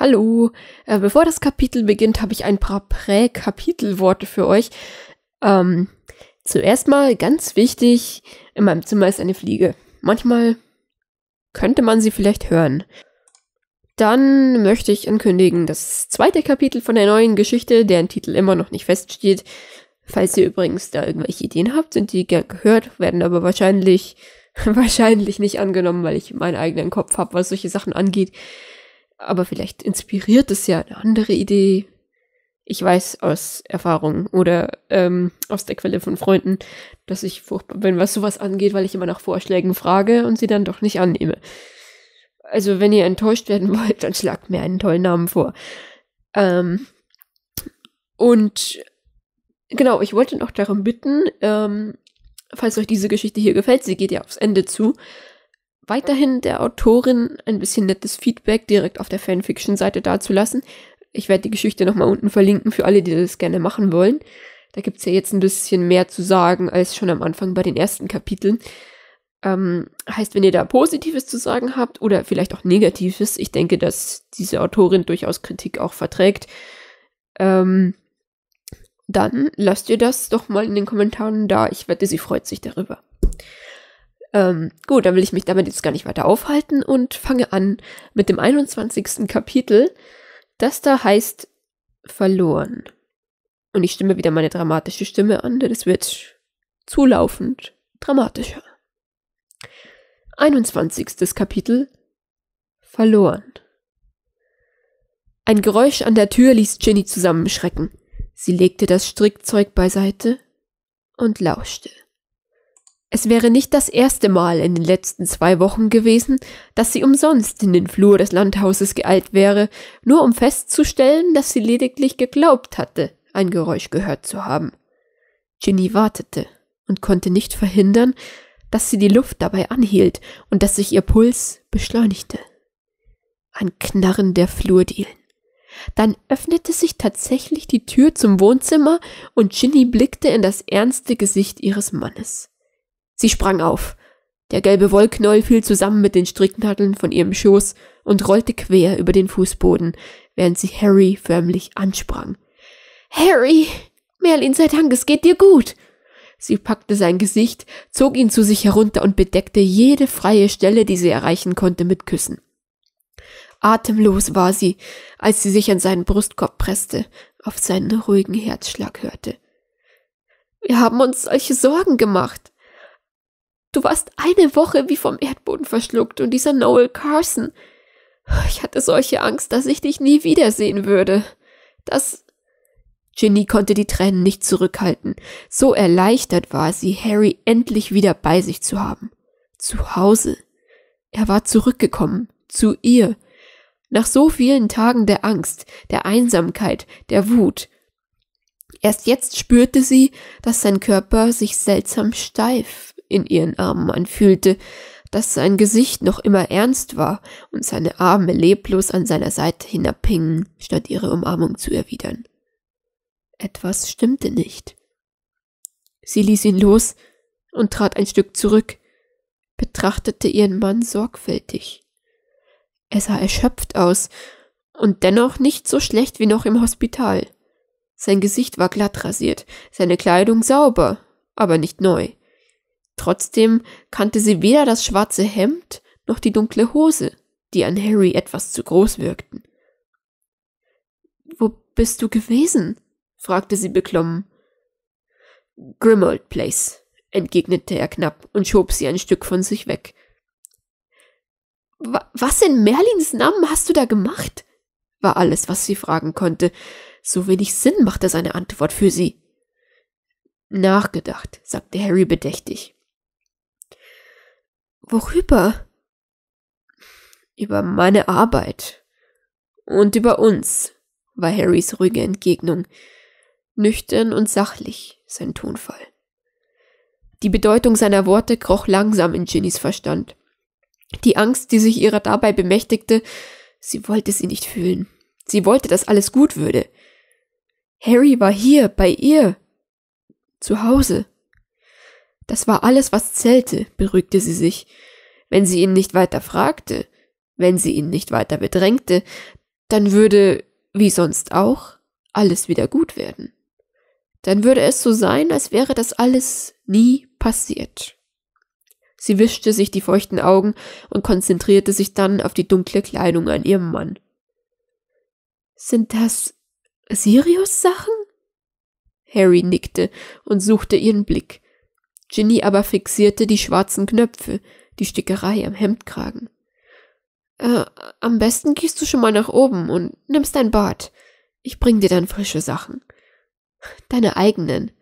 Hallo. Äh, bevor das Kapitel beginnt, habe ich ein paar Prä-Kapitelworte für euch. Ähm, zuerst mal ganz wichtig, in meinem Zimmer ist eine Fliege. Manchmal könnte man sie vielleicht hören. Dann möchte ich ankündigen, das zweite Kapitel von der neuen Geschichte, deren Titel immer noch nicht feststeht. Falls ihr übrigens da irgendwelche Ideen habt, sind die gern gehört, werden aber wahrscheinlich, wahrscheinlich nicht angenommen, weil ich meinen eigenen Kopf habe, was solche Sachen angeht. Aber vielleicht inspiriert es ja eine andere Idee. Ich weiß aus Erfahrung oder ähm, aus der Quelle von Freunden, dass ich furchtbar bin, was sowas angeht, weil ich immer nach Vorschlägen frage und sie dann doch nicht annehme. Also, wenn ihr enttäuscht werden wollt, dann schlagt mir einen tollen Namen vor. Ähm, und genau, ich wollte noch darum bitten, ähm, falls euch diese Geschichte hier gefällt, sie geht ja aufs Ende zu, weiterhin der Autorin ein bisschen nettes Feedback direkt auf der Fanfiction-Seite dazulassen. Ich werde die Geschichte nochmal unten verlinken für alle, die das gerne machen wollen. Da gibt es ja jetzt ein bisschen mehr zu sagen als schon am Anfang bei den ersten Kapiteln. Ähm, heißt, wenn ihr da Positives zu sagen habt oder vielleicht auch Negatives, ich denke, dass diese Autorin durchaus Kritik auch verträgt, ähm, dann lasst ihr das doch mal in den Kommentaren da. Ich wette, sie freut sich darüber. Ähm, gut, dann will ich mich damit jetzt gar nicht weiter aufhalten und fange an mit dem 21. Kapitel, das da heißt verloren. Und ich stimme wieder meine dramatische Stimme an, denn es wird zulaufend dramatischer. 21. Kapitel Verloren. Ein Geräusch an der Tür ließ Ginny zusammenschrecken. Sie legte das Strickzeug beiseite und lauschte. Es wäre nicht das erste Mal in den letzten zwei Wochen gewesen, dass sie umsonst in den Flur des Landhauses geeilt wäre, nur um festzustellen, dass sie lediglich geglaubt hatte, ein Geräusch gehört zu haben. Ginny wartete und konnte nicht verhindern, dass sie die Luft dabei anhielt und dass sich ihr Puls beschleunigte. Ein Knarren der Flurdielen. Dann öffnete sich tatsächlich die Tür zum Wohnzimmer und Ginny blickte in das ernste Gesicht ihres Mannes. Sie sprang auf. Der gelbe Wollknäuel fiel zusammen mit den Stricknadeln von ihrem Schoß und rollte quer über den Fußboden, während sie Harry förmlich ansprang. Harry! Merlin sei Dank, es geht dir gut! Sie packte sein Gesicht, zog ihn zu sich herunter und bedeckte jede freie Stelle, die sie erreichen konnte, mit Küssen. Atemlos war sie, als sie sich an seinen Brustkorb presste, auf seinen ruhigen Herzschlag hörte. Wir haben uns solche Sorgen gemacht. Du warst eine Woche wie vom Erdboden verschluckt und dieser Noel Carson. Ich hatte solche Angst, dass ich dich nie wiedersehen würde. Das. Ginny konnte die Tränen nicht zurückhalten. So erleichtert war sie, Harry endlich wieder bei sich zu haben. Zu Hause. Er war zurückgekommen. Zu ihr. Nach so vielen Tagen der Angst, der Einsamkeit, der Wut. Erst jetzt spürte sie, dass sein Körper sich seltsam steif, in ihren Armen anfühlte, dass sein Gesicht noch immer ernst war und seine Arme leblos an seiner Seite hinabhingen, statt ihre Umarmung zu erwidern. Etwas stimmte nicht. Sie ließ ihn los und trat ein Stück zurück, betrachtete ihren Mann sorgfältig. Er sah erschöpft aus und dennoch nicht so schlecht wie noch im Hospital. Sein Gesicht war glatt rasiert, seine Kleidung sauber, aber nicht neu. Trotzdem kannte sie weder das schwarze Hemd noch die dunkle Hose, die an Harry etwas zu groß wirkten. Wo bist du gewesen? fragte sie beklommen. Grimold Place, entgegnete er knapp und schob sie ein Stück von sich weg. Was in Merlins Namen hast du da gemacht? war alles, was sie fragen konnte. So wenig Sinn machte seine Antwort für sie. Nachgedacht, sagte Harry bedächtig. Worüber? Über meine Arbeit. Und über uns, war Harrys ruhige Entgegnung. Nüchtern und sachlich sein Tonfall. Die Bedeutung seiner Worte kroch langsam in Ginnys Verstand. Die Angst, die sich ihrer dabei bemächtigte, sie wollte sie nicht fühlen. Sie wollte, dass alles gut würde. Harry war hier, bei ihr, zu Hause. Das war alles, was zählte, beruhigte sie sich. Wenn sie ihn nicht weiter fragte, wenn sie ihn nicht weiter bedrängte, dann würde, wie sonst auch, alles wieder gut werden. Dann würde es so sein, als wäre das alles nie passiert. Sie wischte sich die feuchten Augen und konzentrierte sich dann auf die dunkle Kleidung an ihrem Mann. Sind das Sirius Sachen? Harry nickte und suchte ihren Blick. Ginny aber fixierte die schwarzen Knöpfe, die Stickerei am Hemdkragen. Äh, am besten gehst du schon mal nach oben und nimmst dein Bad. Ich bring dir dann frische Sachen. Deine eigenen.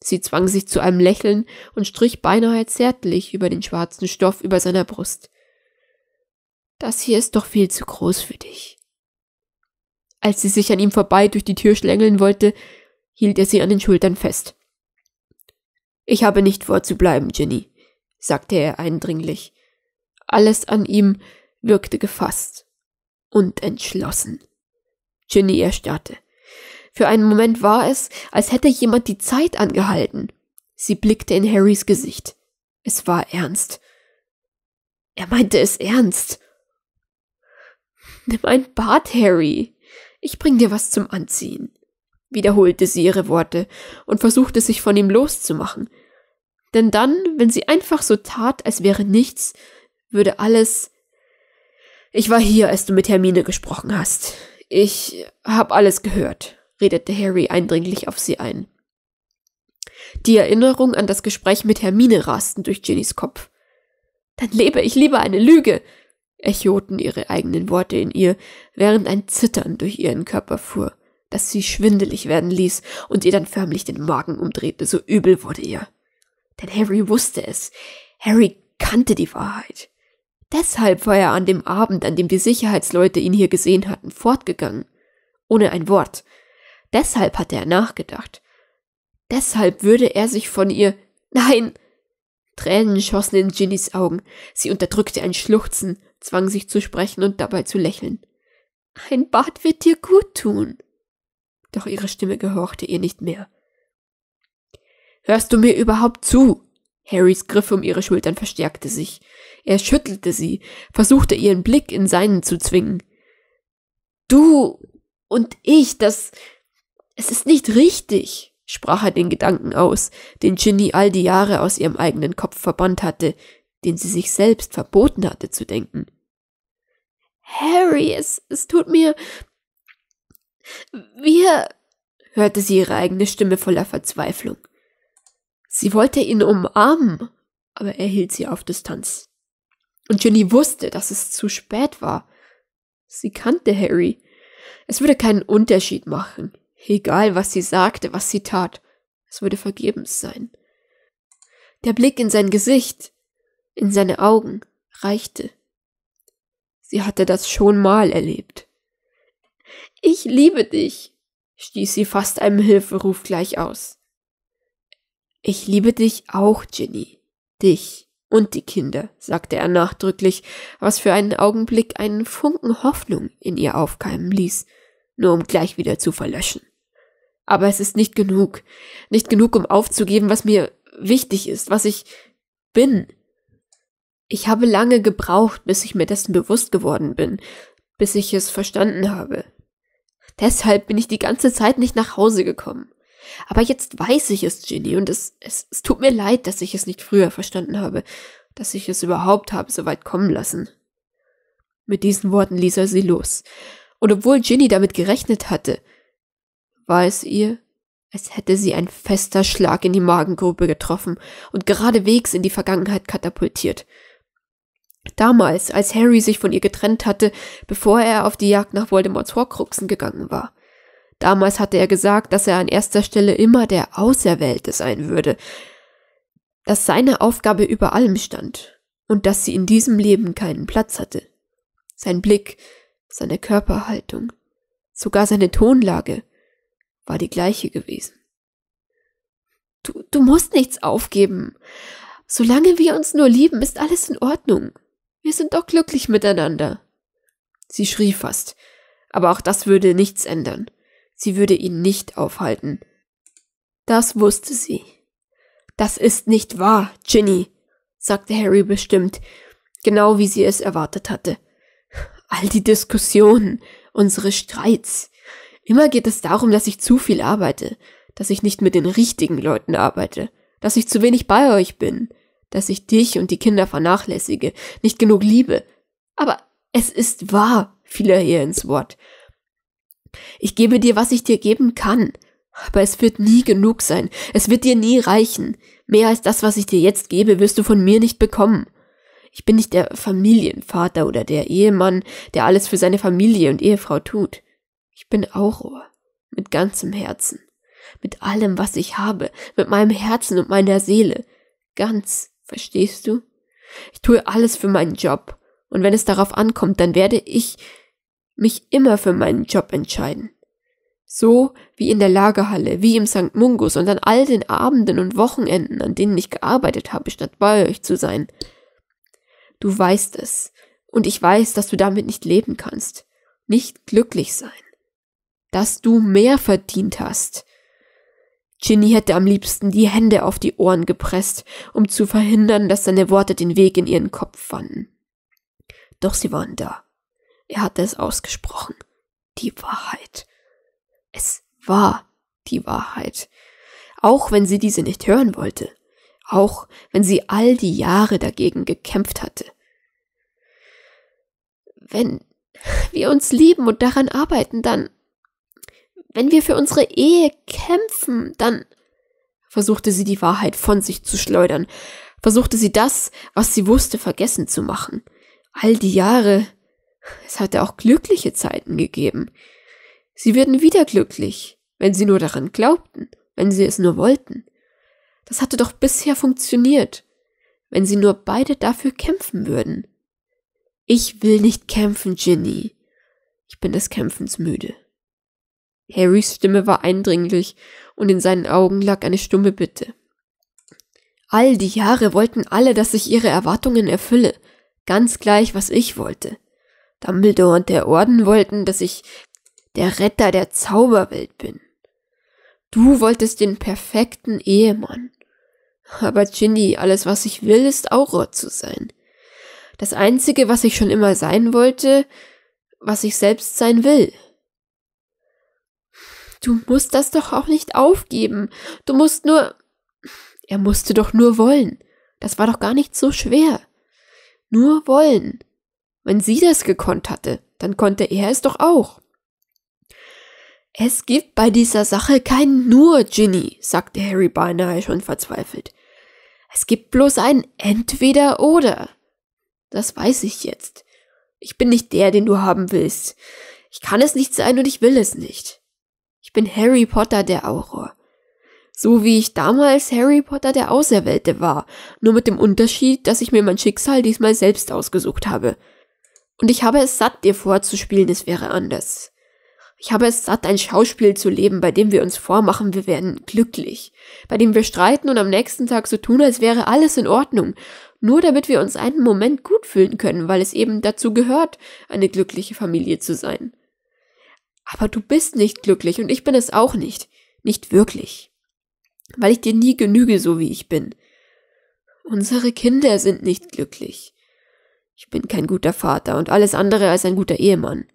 Sie zwang sich zu einem Lächeln und strich beinahe zärtlich über den schwarzen Stoff über seiner Brust. Das hier ist doch viel zu groß für dich. Als sie sich an ihm vorbei durch die Tür schlängeln wollte, hielt er sie an den Schultern fest. Ich habe nicht vor zu bleiben, Jenny, sagte er eindringlich. Alles an ihm wirkte gefasst und entschlossen. Jenny erstarrte. Für einen Moment war es, als hätte jemand die Zeit angehalten. Sie blickte in Harrys Gesicht. Es war ernst. Er meinte es ernst. Nimm ein Bad, Harry. Ich bring dir was zum Anziehen wiederholte sie ihre Worte und versuchte sich von ihm loszumachen. Denn dann, wenn sie einfach so tat, als wäre nichts, würde alles. Ich war hier, als du mit Hermine gesprochen hast. Ich hab alles gehört, redete Harry eindringlich auf sie ein. Die Erinnerung an das Gespräch mit Hermine rasten durch Ginnys Kopf. Dann lebe ich lieber eine Lüge, echoten ihre eigenen Worte in ihr, während ein Zittern durch ihren Körper fuhr das sie schwindelig werden ließ und ihr dann förmlich den Magen umdrehte, so übel wurde ihr. Denn Harry wusste es. Harry kannte die Wahrheit. Deshalb war er an dem Abend, an dem die Sicherheitsleute ihn hier gesehen hatten, fortgegangen. Ohne ein Wort. Deshalb hatte er nachgedacht. Deshalb würde er sich von ihr. Nein! Tränen schossen in Ginnys Augen. Sie unterdrückte ein Schluchzen, zwang sich zu sprechen und dabei zu lächeln. Ein Bad wird dir gut tun doch ihre Stimme gehorchte ihr nicht mehr. Hörst du mir überhaupt zu? Harrys Griff um ihre Schultern verstärkte sich. Er schüttelte sie, versuchte ihren Blick in seinen zu zwingen. Du und ich, das. Es ist nicht richtig, sprach er den Gedanken aus, den Ginny all die Jahre aus ihrem eigenen Kopf verbannt hatte, den sie sich selbst verboten hatte zu denken. Harry, es, es tut mir, wir, hörte sie ihre eigene Stimme voller Verzweiflung. Sie wollte ihn umarmen, aber er hielt sie auf Distanz. Und Ginny wusste, dass es zu spät war. Sie kannte Harry. Es würde keinen Unterschied machen. Egal, was sie sagte, was sie tat, es würde vergebens sein. Der Blick in sein Gesicht, in seine Augen reichte. Sie hatte das schon mal erlebt. Ich liebe dich, stieß sie fast einem Hilferuf gleich aus. Ich liebe dich auch, Ginny. Dich und die Kinder, sagte er nachdrücklich, was für einen Augenblick einen Funken Hoffnung in ihr aufkeimen ließ, nur um gleich wieder zu verlöschen. Aber es ist nicht genug, nicht genug, um aufzugeben, was mir wichtig ist, was ich bin. Ich habe lange gebraucht, bis ich mir dessen bewusst geworden bin, bis ich es verstanden habe, Deshalb bin ich die ganze Zeit nicht nach Hause gekommen. Aber jetzt weiß ich es, Ginny, und es, es, es tut mir leid, dass ich es nicht früher verstanden habe, dass ich es überhaupt habe so weit kommen lassen. Mit diesen Worten ließ er sie los. Und obwohl Ginny damit gerechnet hatte, war es ihr, als hätte sie ein fester Schlag in die Magengruppe getroffen und geradewegs in die Vergangenheit katapultiert. Damals, als Harry sich von ihr getrennt hatte, bevor er auf die Jagd nach Voldemorts Horcruxen gegangen war. Damals hatte er gesagt, dass er an erster Stelle immer der Auserwählte sein würde, dass seine Aufgabe über allem stand und dass sie in diesem Leben keinen Platz hatte. Sein Blick, seine Körperhaltung, sogar seine Tonlage war die gleiche gewesen. Du, du musst nichts aufgeben. Solange wir uns nur lieben, ist alles in Ordnung, wir sind doch glücklich miteinander. Sie schrie fast, aber auch das würde nichts ändern. Sie würde ihn nicht aufhalten. Das wusste sie. Das ist nicht wahr, Ginny, sagte Harry bestimmt, genau wie sie es erwartet hatte. All die Diskussionen, unsere Streits. Immer geht es darum, dass ich zu viel arbeite, dass ich nicht mit den richtigen Leuten arbeite, dass ich zu wenig bei euch bin, dass ich dich und die Kinder vernachlässige, nicht genug liebe. Aber es ist wahr, fiel er ihr ins Wort. Ich gebe dir, was ich dir geben kann, aber es wird nie genug sein, es wird dir nie reichen. Mehr als das, was ich dir jetzt gebe, wirst du von mir nicht bekommen. Ich bin nicht der Familienvater oder der Ehemann, der alles für seine Familie und Ehefrau tut. Ich bin Auror, mit ganzem Herzen, mit allem, was ich habe, mit meinem Herzen und meiner Seele, ganz Verstehst du? Ich tue alles für meinen Job. Und wenn es darauf ankommt, dann werde ich mich immer für meinen Job entscheiden. So wie in der Lagerhalle, wie im St. Mungus und an all den Abenden und Wochenenden, an denen ich gearbeitet habe, statt bei euch zu sein. Du weißt es. Und ich weiß, dass du damit nicht leben kannst. Nicht glücklich sein. Dass du mehr verdient hast. Ginny hätte am liebsten die Hände auf die Ohren gepresst, um zu verhindern, dass seine Worte den Weg in ihren Kopf fanden. Doch sie waren da. Er hatte es ausgesprochen. Die Wahrheit. Es war die Wahrheit. Auch wenn sie diese nicht hören wollte. Auch wenn sie all die Jahre dagegen gekämpft hatte. Wenn wir uns lieben und daran arbeiten, dann wenn wir für unsere Ehe kämpfen, dann versuchte sie die Wahrheit von sich zu schleudern, versuchte sie das, was sie wusste, vergessen zu machen. All die Jahre, es hatte auch glückliche Zeiten gegeben. Sie würden wieder glücklich, wenn sie nur daran glaubten, wenn sie es nur wollten. Das hatte doch bisher funktioniert, wenn sie nur beide dafür kämpfen würden. Ich will nicht kämpfen, Ginny. Ich bin des Kämpfens müde. Harrys Stimme war eindringlich, und in seinen Augen lag eine stumme Bitte. All die Jahre wollten alle, dass ich ihre Erwartungen erfülle, ganz gleich, was ich wollte. Dumbledore und der Orden wollten, dass ich der Retter der Zauberwelt bin. Du wolltest den perfekten Ehemann. Aber Ginny, alles, was ich will, ist Auror zu sein. Das Einzige, was ich schon immer sein wollte, was ich selbst sein will. Du musst das doch auch nicht aufgeben. Du musst nur. Er musste doch nur wollen. Das war doch gar nicht so schwer. Nur wollen. Wenn sie das gekonnt hatte, dann konnte er es doch auch. Es gibt bei dieser Sache kein nur, Ginny, sagte Harry beinahe schon verzweifelt. Es gibt bloß ein entweder oder. Das weiß ich jetzt. Ich bin nicht der, den du haben willst. Ich kann es nicht sein und ich will es nicht. Ich bin Harry Potter der Auror. So wie ich damals Harry Potter der Auserwählte war, nur mit dem Unterschied, dass ich mir mein Schicksal diesmal selbst ausgesucht habe. Und ich habe es satt, dir vorzuspielen, es wäre anders. Ich habe es satt, ein Schauspiel zu leben, bei dem wir uns vormachen, wir werden glücklich, bei dem wir streiten und am nächsten Tag so tun, als wäre alles in Ordnung, nur damit wir uns einen Moment gut fühlen können, weil es eben dazu gehört, eine glückliche Familie zu sein. Aber du bist nicht glücklich und ich bin es auch nicht. Nicht wirklich. Weil ich dir nie genüge, so wie ich bin. Unsere Kinder sind nicht glücklich. Ich bin kein guter Vater und alles andere als ein guter Ehemann.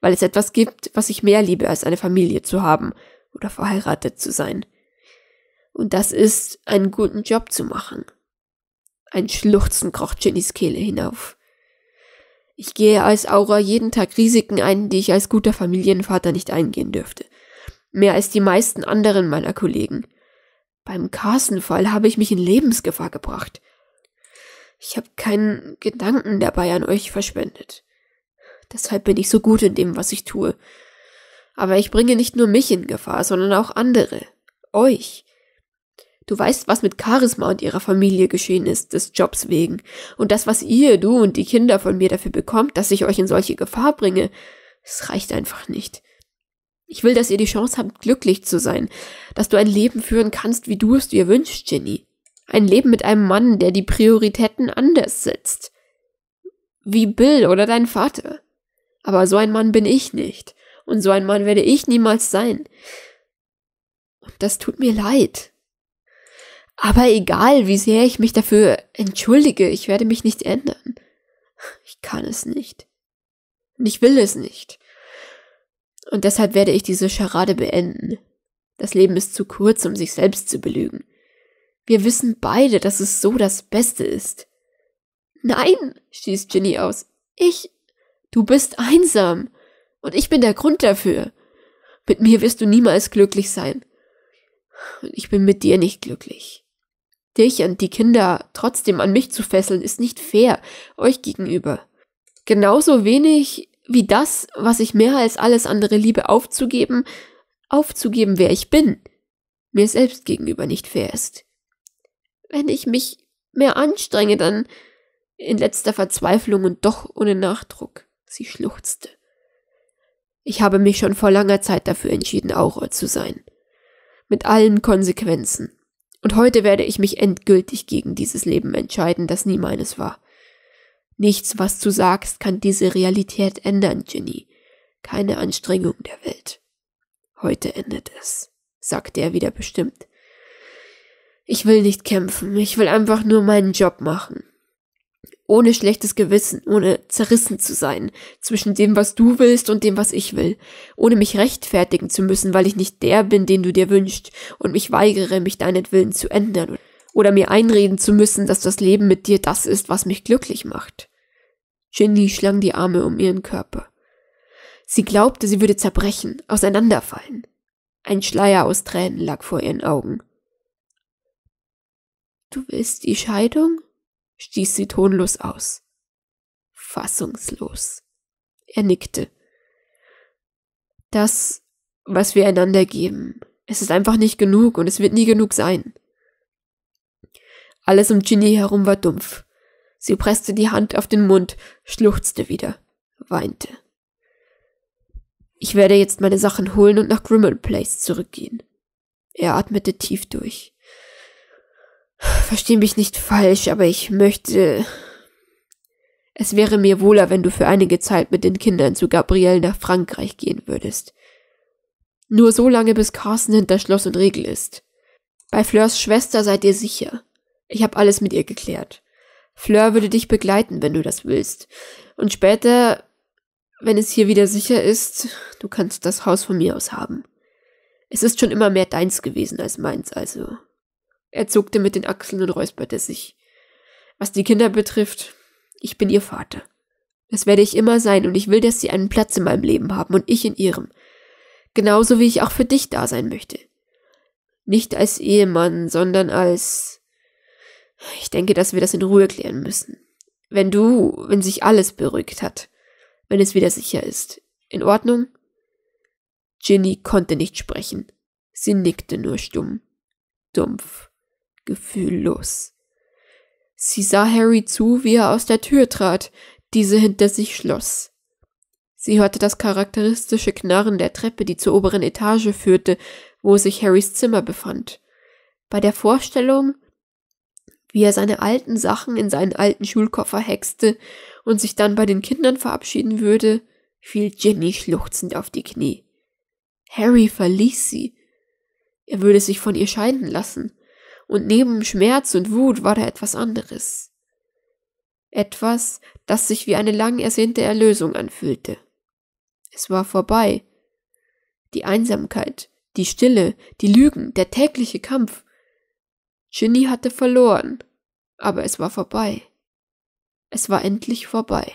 Weil es etwas gibt, was ich mehr liebe, als eine Familie zu haben oder verheiratet zu sein. Und das ist, einen guten Job zu machen. Ein Schluchzen kroch Jennys Kehle hinauf. Ich gehe als Aura jeden Tag Risiken ein, die ich als guter Familienvater nicht eingehen dürfte. Mehr als die meisten anderen meiner Kollegen. Beim Carsten-Fall habe ich mich in Lebensgefahr gebracht. Ich habe keinen Gedanken dabei an euch verschwendet. Deshalb bin ich so gut in dem, was ich tue. Aber ich bringe nicht nur mich in Gefahr, sondern auch andere. Euch. Du weißt, was mit Charisma und ihrer Familie geschehen ist, des Jobs wegen. Und das, was ihr, du und die Kinder von mir dafür bekommt, dass ich euch in solche Gefahr bringe, es reicht einfach nicht. Ich will, dass ihr die Chance habt, glücklich zu sein, dass du ein Leben führen kannst, wie du es dir wünschst, Jenny. Ein Leben mit einem Mann, der die Prioritäten anders setzt. Wie Bill oder dein Vater. Aber so ein Mann bin ich nicht. Und so ein Mann werde ich niemals sein. Und das tut mir leid. Aber egal, wie sehr ich mich dafür entschuldige, ich werde mich nicht ändern. Ich kann es nicht. Und ich will es nicht. Und deshalb werde ich diese Scharade beenden. Das Leben ist zu kurz, um sich selbst zu belügen. Wir wissen beide, dass es so das Beste ist. Nein, stieß Ginny aus. Ich. Du bist einsam. Und ich bin der Grund dafür. Mit mir wirst du niemals glücklich sein. Und ich bin mit dir nicht glücklich. Dich und die Kinder trotzdem an mich zu fesseln, ist nicht fair euch gegenüber. Genauso wenig wie das, was ich mehr als alles andere liebe, aufzugeben, aufzugeben, wer ich bin, mir selbst gegenüber nicht fair ist. Wenn ich mich mehr anstrenge, dann in letzter Verzweiflung und doch ohne Nachdruck. Sie schluchzte. Ich habe mich schon vor langer Zeit dafür entschieden, Auror zu sein. Mit allen Konsequenzen. Und heute werde ich mich endgültig gegen dieses Leben entscheiden, das nie meines war. Nichts, was du sagst, kann diese Realität ändern, Ginny. Keine Anstrengung der Welt. Heute endet es, sagte er wieder bestimmt. Ich will nicht kämpfen, ich will einfach nur meinen Job machen ohne schlechtes Gewissen, ohne zerrissen zu sein zwischen dem, was du willst und dem, was ich will, ohne mich rechtfertigen zu müssen, weil ich nicht der bin, den du dir wünschst und mich weigere, mich deinetwillen zu ändern oder mir einreden zu müssen, dass das Leben mit dir das ist, was mich glücklich macht. Shindy schlang die Arme um ihren Körper. Sie glaubte, sie würde zerbrechen, auseinanderfallen. Ein Schleier aus Tränen lag vor ihren Augen. Du willst die Scheidung? stieß sie tonlos aus. Fassungslos. Er nickte. Das, was wir einander geben, es ist einfach nicht genug und es wird nie genug sein. Alles um Ginny herum war dumpf. Sie presste die Hand auf den Mund, schluchzte wieder, weinte. Ich werde jetzt meine Sachen holen und nach Grimmel Place zurückgehen. Er atmete tief durch. Versteh mich nicht falsch, aber ich möchte. Es wäre mir wohler, wenn du für einige Zeit mit den Kindern zu Gabrielle nach Frankreich gehen würdest. Nur so lange, bis Carsten hinter Schloss und Regel ist. Bei Fleurs Schwester seid ihr sicher. Ich habe alles mit ihr geklärt. Fleur würde dich begleiten, wenn du das willst. Und später, wenn es hier wieder sicher ist, du kannst das Haus von mir aus haben. Es ist schon immer mehr deins gewesen als meins, also. Er zuckte mit den Achseln und räusperte sich. Was die Kinder betrifft, ich bin ihr Vater. Das werde ich immer sein und ich will, dass sie einen Platz in meinem Leben haben und ich in ihrem. Genauso wie ich auch für dich da sein möchte. Nicht als Ehemann, sondern als. Ich denke, dass wir das in Ruhe klären müssen. Wenn du, wenn sich alles beruhigt hat, wenn es wieder sicher ist. In Ordnung? Ginny konnte nicht sprechen. Sie nickte nur stumm. Dumpf gefühllos. Sie sah Harry zu, wie er aus der Tür trat, diese hinter sich schloss. Sie hörte das charakteristische Knarren der Treppe, die zur oberen Etage führte, wo sich Harrys Zimmer befand. Bei der Vorstellung, wie er seine alten Sachen in seinen alten Schulkoffer hexte und sich dann bei den Kindern verabschieden würde, fiel Jenny schluchzend auf die Knie. Harry verließ sie. Er würde sich von ihr scheiden lassen und neben Schmerz und Wut war da etwas anderes. Etwas, das sich wie eine lang ersehnte Erlösung anfühlte. Es war vorbei. Die Einsamkeit, die Stille, die Lügen, der tägliche Kampf. Genie hatte verloren, aber es war vorbei. Es war endlich vorbei.